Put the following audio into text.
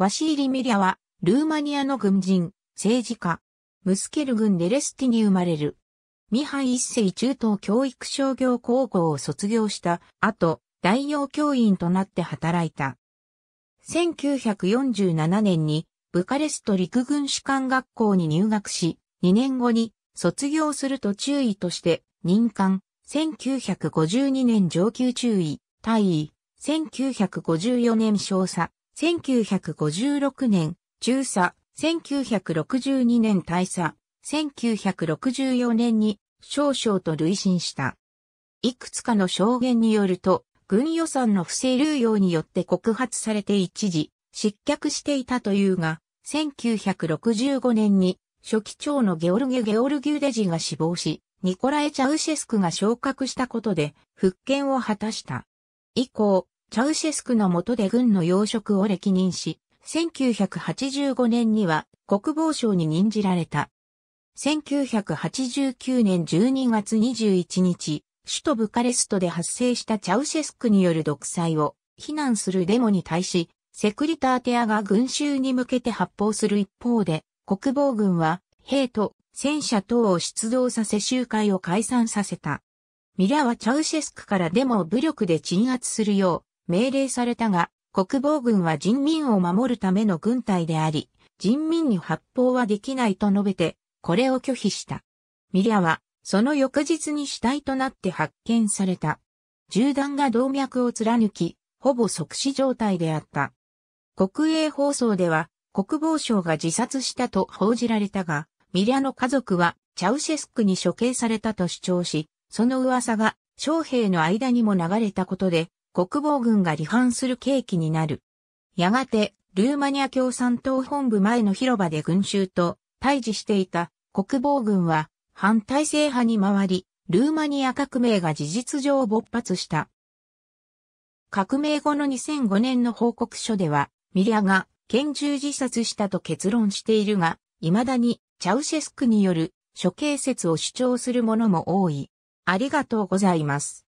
ワシーリ・ミリアは、ルーマニアの軍人、政治家、ムスケル軍デレスティに生まれる。ミハイ一世中東教育商業高校を卒業した後、代用教員となって働いた。1947年にブカレスト陸軍士官学校に入学し、2年後に卒業すると注意として任官、1952年上級注意、大尉、1954年少佐、1956年、中佐、1962年大佐、1964年に少々と累進した。いくつかの証言によると、軍予算の不正流用によって告発されて一時、失脚していたというが、1965年に初期長のゲオルギュ・ゲオルギュデジが死亡し、ニコラエ・チャウシェスクが昇格したことで復権を果たした。以降、チャウシェスクの下で軍の要職を歴任し、1985年には国防省に任じられた。1989年12月21日、首都ブカレストで発生したチャウシェスクによる独裁を非難するデモに対し、セクリターテアが群衆に向けて発砲する一方で、国防軍は兵と戦車等を出動させ集会を解散させた。ミラはチャウシェスクからデモを武力で鎮圧するよう命令されたが、国防軍は人民を守るための軍隊であり、人民に発砲はできないと述べて、これを拒否した。ミリアは、その翌日に死体となって発見された。銃弾が動脈を貫き、ほぼ即死状態であった。国営放送では、国防省が自殺したと報じられたが、ミリアの家族は、チャウシェスクに処刑されたと主張し、その噂が、将兵の間にも流れたことで、国防軍が離反する契機になる。やがて、ルーマニア共産党本部前の広場で群衆と対峙していた国防軍は反体制派に回り、ルーマニア革命が事実上勃発した。革命後の2005年の報告書では、ミリアが拳銃自殺したと結論しているが、未だにチャウシェスクによる処刑説を主張する者も多い。ありがとうございます。